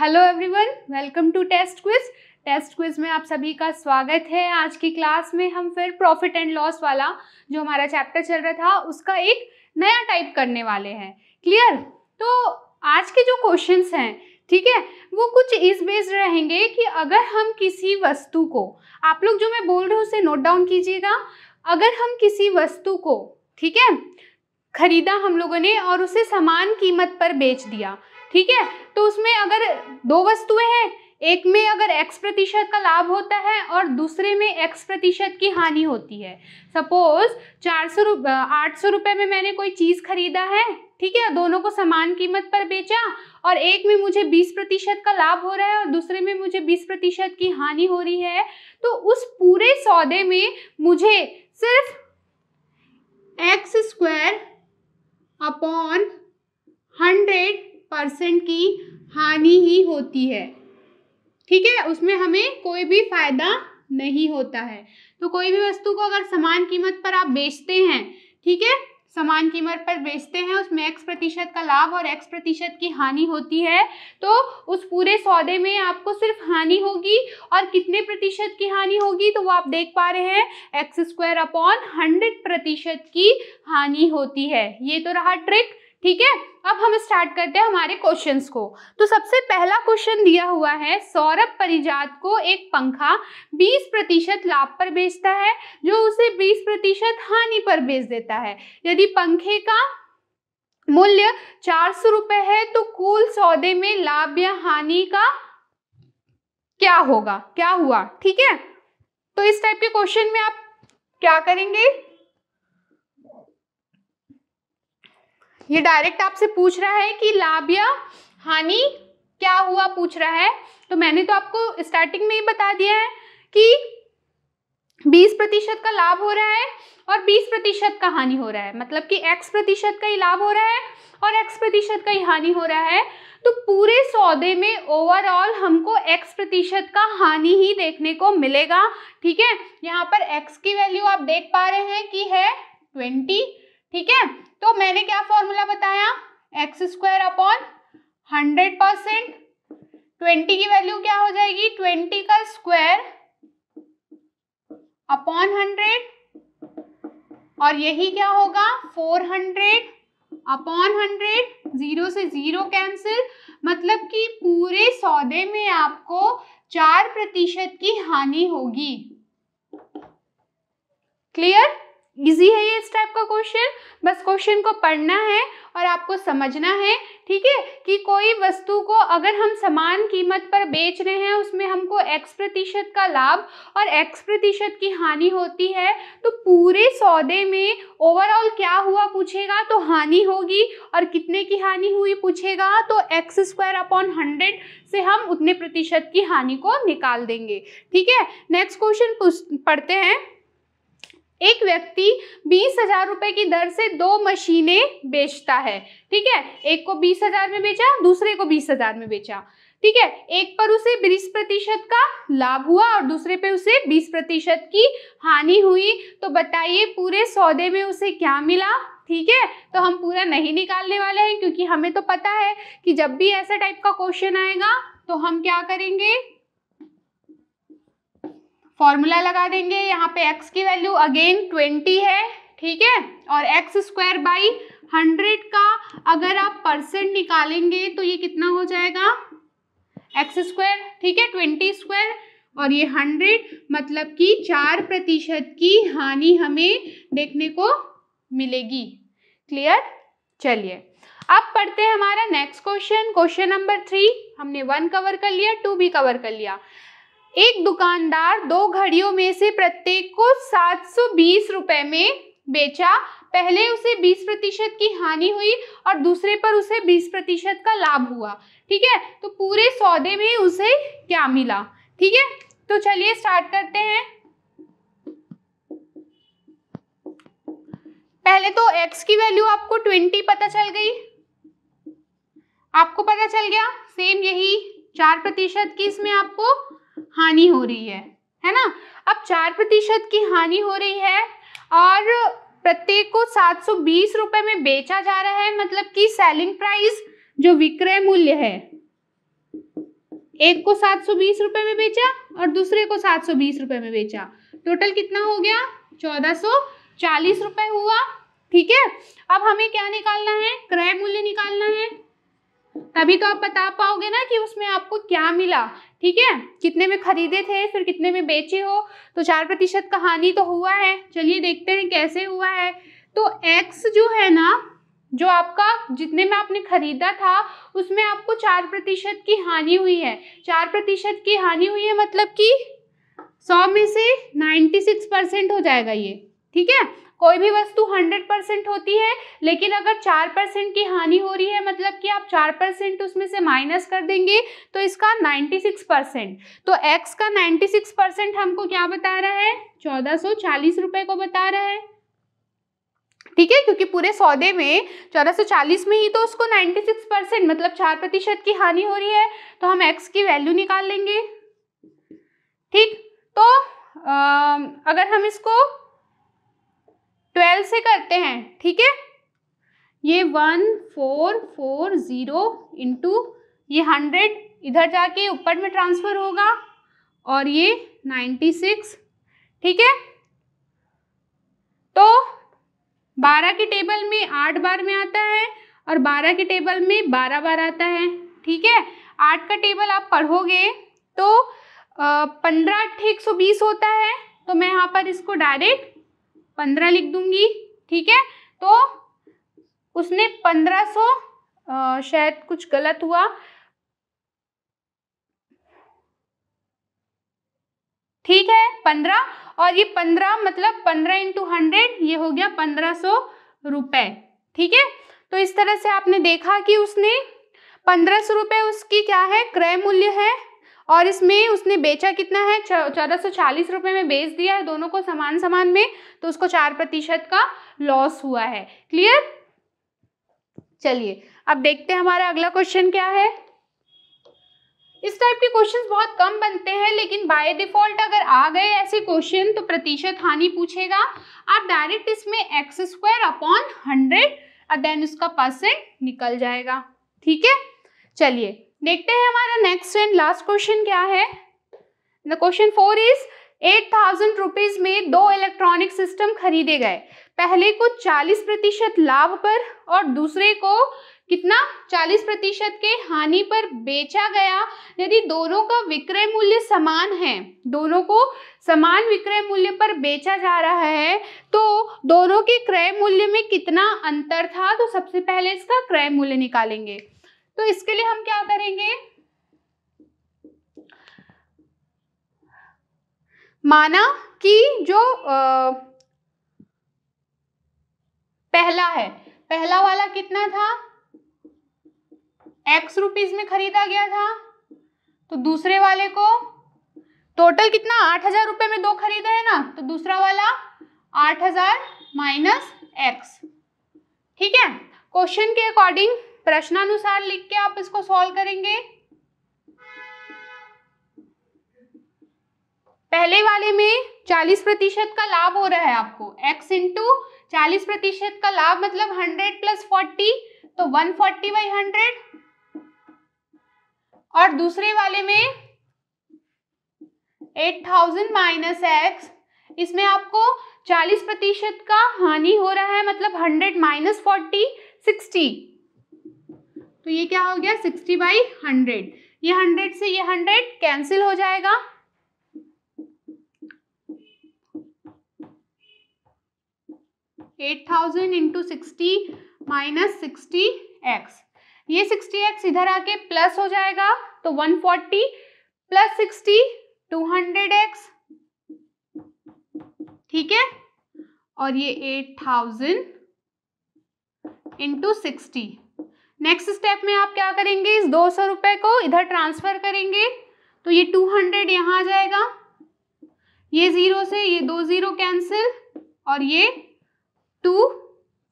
hello everyone welcome to test quiz test quiz में आप सभी का स्वागत है आज की क्लास में हम फिर प्रॉफिट एंड लॉस वाला जो हमारा चैप्टर चल रहा था उसका एक नया टाइप करने वाले हैं क्लियर तो आज के जो क्वेश्चंस हैं ठीक है वो कुछ इस बेस्ड रहेंगे कि अगर हम किसी वस्तु को आप लोग जो मैं बोल रही हूँ उसे नोट डाउन कीजिएगा अगर हम किसी वस्तु को ठीक है खरीदा हम लोगों ने और उसे समान कीमत पर बेच दिया ठीक है तो उसमें अगर दो वस्तुएं हैं एक में अगर x प्रतिशत का लाभ होता है और दूसरे में x प्रतिशत की हानि होती है सपोज चार सौ आठ सौ रुपये में मैंने कोई चीज़ खरीदा है ठीक है दोनों को समान कीमत पर बेचा और एक में मुझे 20 प्रतिशत का लाभ हो रहा है और दूसरे में मुझे 20 प्रतिशत की हानि हो रही है तो उस पूरे सौदे में मुझे सिर्फ X square upon hundred percent की हानि ही होती है ठीक है उसमें हमें कोई भी फायदा नहीं होता है तो कोई भी वस्तु को अगर समान कीमत पर आप बेचते हैं ठीक है समान कीमत पर बेचते हैं उसमें एक्स प्रतिशत का लाभ और एक्स प्रतिशत की हानि होती है तो उस पूरे सौदे में आपको सिर्फ हानि होगी और कितने प्रतिशत की हानि होगी तो वो आप देख पा रहे हैं एक्स स्क्वायर अपॉन हंड्रेड प्रतिशत की हानि होती है ये तो रहा ट्रिक ठीक है अब हम स्टार्ट करते हैं हमारे क्वेश्चंस को तो सबसे पहला क्वेश्चन दिया हुआ है सौरभ परिजात को एक पंखा 20 प्रतिशत लाभ पर बेचता है जो उसे 20 प्रतिशत हानि पर बेच देता है यदि पंखे का मूल्य चार सौ है तो कुल सौदे में लाभ या हानि का क्या होगा क्या हुआ ठीक है तो इस टाइप के क्वेश्चन में आप क्या करेंगे ये डायरेक्ट आपसे पूछ रहा है कि लाभ या हानि क्या हुआ पूछ रहा है तो मैंने तो आपको स्टार्टिंग में ही बता दिया है कि 20 प्रतिशत का लाभ हो रहा है और 20 प्रतिशत का हानि हो रहा है मतलब कि x प्रतिशत का ही लाभ हो रहा है और x प्रतिशत का ही हानि हो रहा है तो पूरे सौदे में ओवरऑल हमको x प्रतिशत का हानि ही देखने को मिलेगा ठीक है यहाँ पर x की वैल्यू आप देख पा रहे हैं कि है 20 ठीक है तो मैंने क्या फॉर्मूला बताया X square upon hundred percent twenty की वैल्यू क्या हो जाएगी ट्वेंटी का स्क्वायर अपॉन हंड्रेड और यही क्या होगा four hundred upon hundred zero से जीरो कैंसिल मतलब कि पूरे सौदे में आपको चार प्रतिशत की हानि होगी क्लियर इजी है ये इस टाइप का क्वेश्चन बस क्वेश्चन को पढ़ना है और आपको समझना है ठीक है कि कोई वस्तु को अगर हम समान कीमत पर बेच रहे हैं उसमें हमको एक्स प्रतिशत का लाभ और एक्स प्रतिशत की हानि होती है तो पूरे सौदे में ओवरऑल क्या हुआ पूछेगा तो हानि होगी और कितने की हानि हुई पूछेगा तो एक्स स्क्वायर अपॉन हंड्रेड से हम उतने प्रतिशत की हानि को निकाल देंगे ठीक है नेक्स्ट क्वेश्चन पढ़ते हैं एक व्यक्ति बीस हजार रुपए की दर से दो मशीनें बेचता है ठीक है एक को बीस हजार में बेचा दूसरे को बीस हजार में बेचा ठीक है एक पर उसे बीस प्रतिशत का लाभ हुआ और दूसरे पे उसे बीस प्रतिशत की हानि हुई तो बताइए पूरे सौदे में उसे क्या मिला ठीक है तो हम पूरा नहीं निकालने वाले हैं क्योंकि हमें तो पता है कि जब भी ऐसा टाइप का क्वेश्चन आएगा तो हम क्या करेंगे फॉर्मूला लगा देंगे यहाँ पे x की वैल्यू अगेन 20 है ठीक है और एक्स स्क्वायर बाई हंड्रेड का अगर आप परसेंट निकालेंगे तो ये कितना हो जाएगा एक्स स्क्वायर ठीक है ट्वेंटी स्क्वायर और ये हंड्रेड मतलब कि चार प्रतिशत की हानि हमें देखने को मिलेगी क्लियर चलिए अब पढ़ते हैं हमारा next question question number three हमने वन कवर कर लिया टू भी कवर कर लिया एक दुकानदार दो घड़ियों में से प्रत्येक को सात सौ बीस रुपए में बेचा पहले उसे 20 प्रतिशत की हानि हुई और दूसरे पर उसे 20 प्रतिशत का लाभ हुआ ठीक है तो पूरे सौदे में उसे क्या मिला ठीक है तो चलिए स्टार्ट करते हैं पहले तो x की वैल्यू आपको 20 पता चल गई आपको पता चल गया सेम यही चार प्रतिशत की इसमें आपको हानि हो रही है है ना अब चार प्रतिशत की हानि हो रही है और प्रत्येक को सात सौ बीस रुपए में बेचा जा रहा है मतलब कि सेलिंग प्राइस जो विक्रय मूल्य है एक को सात सौ बीस रुपए में बेचा और दूसरे को सात सौ बीस रुपए में बेचा टोटल कितना हो गया चौदह सौ चालीस रुपए हुआ ठीक है अब हमें क्या निकालना है क्रय मूल्य निकालना है तभी तो आप बता पाओगे ना कि उसमें आपको क्या मिला ठीक है कितने में खरीदे थे फिर कितने में बेचे हो तो चार प्रतिशत का हानि तो हुआ है चलिए देखते हैं कैसे हुआ है तो एक्स जो है ना जो आपका जितने में आपने खरीदा था उसमें आपको चार प्रतिशत की हानि हुई है चार प्रतिशत की हानि हुई है मतलब कि सौ में से नाइन्टी सिक्स परसेंट हो जाएगा ये ठीक है कोई भी वस्तु 100% परसेंट होती है लेकिन अगर 4% परसेंट की हानि हो रही है मतलब कि आप 4% परसेंट उसमें से माइनस कर देंगे तो इसका 96% परसेंट तो x का 96% परसेंट हमको क्या बता रहा है चौदह रुपए को बता रहा है ठीक है क्योंकि पूरे सौदे में चौदह सौ चालीस में ही तो उसको नाइन्टी सिक्स परसेंट मतलब चार प्रतिशत की हानि हो रही है तो हम एक्स की वैल्यू निकाल लेंगे ठीक तो आ, अगर हम इसको ट्वेल्व से करते हैं ठीक है ये one four four zero into ये हंड्रेड इधर जाके ऊपर में ट्रांसफ़र होगा और ये नाइन्टी सिक्स ठीक है तो बारह के टेबल में आठ बार में आता है और बारह के टेबल में बारह बार आता है ठीक है आठ का टेबल आप पढ़ोगे तो पंद्रह एक सौ बीस होता है तो मैं यहाँ पर इसको डायरेक्ट पंद्रह लिख दूंगी ठीक है तो उसने पंद्रह सो शायद कुछ गलत हुआ ठीक है पंद्रह और ये पंद्रह मतलब पंद्रह इंटू हंड्रेड ये हो गया पंद्रह सो रुपए ठीक है तो इस तरह से आपने देखा कि उसने पंद्रह सौ रुपये उसकी क्या है क्रय मूल्य है और इसमें उसने बेचा कितना है चौदह सौ चालीस रुपये में बेच दिया है दोनों को समान समान में तो उसको चार प्रतिशत का लॉस हुआ है क्लियर चलिए अब देखते हैं हमारा अगला क्वेश्चन क्या है इस टाइप के क्वेश्चंस बहुत कम बनते हैं लेकिन बाय डिफॉल्ट अगर आ गए ऐसे क्वेश्चन तो प्रतिशत हानि पूछेगा आप डायरेक्ट इसमें X square upon hundred then उसका परसेंट निकल जाएगा ठीक है चलिए देखते हैं हमारा नेक्स्ट एंड लास्ट क्वेश्चन क्या है the question four is eight thousand rupees में दो इलेक्ट्रॉनिक सिस्टम खरीदे गए पहले को चालीस प्रतिशत लाभ पर और दूसरे को कितना चालीस प्रतिशत के हानि पर बेचा गया यदि दोनों का विक्रय मूल्य समान है दोनों को समान विक्रय मूल्य पर बेचा जा रहा है तो दोनों के क्रय मूल्य में कितना अंतर था तो सबसे पहले इसका क्रय मूल्य निकालेंगे तो इसके लिए हम क्या करेंगे माना कि जो आ, पहला है पहला वाला कितना था एक्स रुपीज में खरीदा गया था तो दूसरे वाले को टोटल कितना आठ हजार रुपए में दो खरीदा है ना तो दूसरा वाला आठ हजार माइनस एक्स ठीक है क्वेश्चन के अकॉर्डिंग प्रश्नानुसार लिख के आप इसको सॉल्व करेंगे पहले वाले में 40 प्रतिशत का लाभ हो रहा है आपको x इंटू चालीस प्रतिशत का लाभ मतलब 100 प्लस फोर्टी तो 140 फोर्टी बाई हंड्रेड और दूसरे वाले में 8000 थाउजेंड माइनस एक्स इसमें आपको 40 प्रतिशत का हानि हो रहा है मतलब 100 माइनस फोर्टी सिक्सटी तो ये क्या हो गया सिक्सटी बाई हंड्रेड ये हंड्रेड से ये हंड्रेड कैंसिल हो जाएगा eight thousand into sixty minus sixty X ये सिक्सटी एक्स इधर आके प्लस हो जाएगा तो one forty plus sixty two hundred X ठीक है और ये eight thousand into sixty next step में आप क्या करेंगे इस दो सौ रुपये को इधर ट्रांसफ़र करेंगे तो ये टू हंड्रेड यहाँ आ जाएगा ये ज़ीरो से ये दो ज़ीरो कैंसिल और ये टू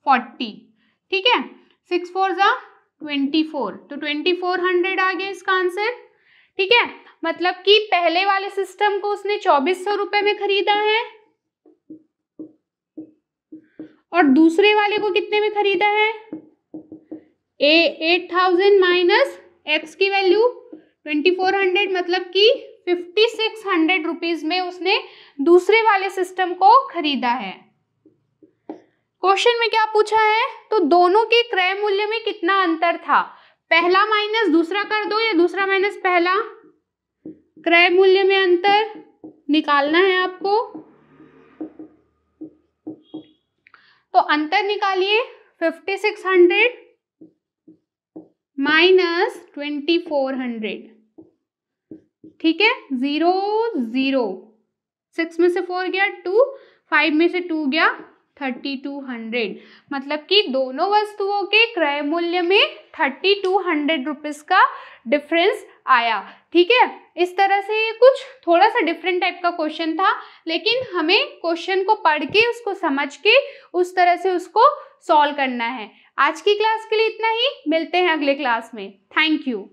फोर्टी ठीक है सिक्स फोर ज़ा ट्वेंटी फोर तो ट्वेंटी फोर हंड्रेड आ गया इसका आंसर ठीक है मतलब कि पहले वाले सिस्टम को उसने चौबीस सौ रुपये में खरीदा है और दूसरे वाले को कितने में खरीदा है A eight thousand minus X की वैल्यू ट्वेंटी फोर हंड्रेड मतलब कि फिफ्टी सिक्स हंड्रेड रुपीज में उसने दूसरे वाले सिस्टम को खरीदा है क्वेश्चन में क्या पूछा है तो दोनों के क्रय मूल्य में कितना अंतर था पहला माइनस दूसरा कर दो या दूसरा माइनस पहला क्रय मूल्य में अंतर निकालना है आपको तो अंतर निकालिए fifty six hundred minus twenty four hundred ठीक है ज़ीरो ज़ीरो सिक्स में से फोर गया टू फाइव में से टू गया थर्टी टू हंड्रेड मतलब कि दोनों वस्तुओं के क्रय मूल्य में थर्टी टू हंड्रेड रुपीज़ का डिफरेंस आया ठीक है इस तरह से ये कुछ थोड़ा सा डिफरेंट टाइप का क्वेश्चन था लेकिन हमें क्वेश्चन को पढ़ के उसको समझ के उस तरह से उसको सॉल्व करना है आज की क्लास के लिए इतना ही मिलते हैं अगले क्लास में थैंक यू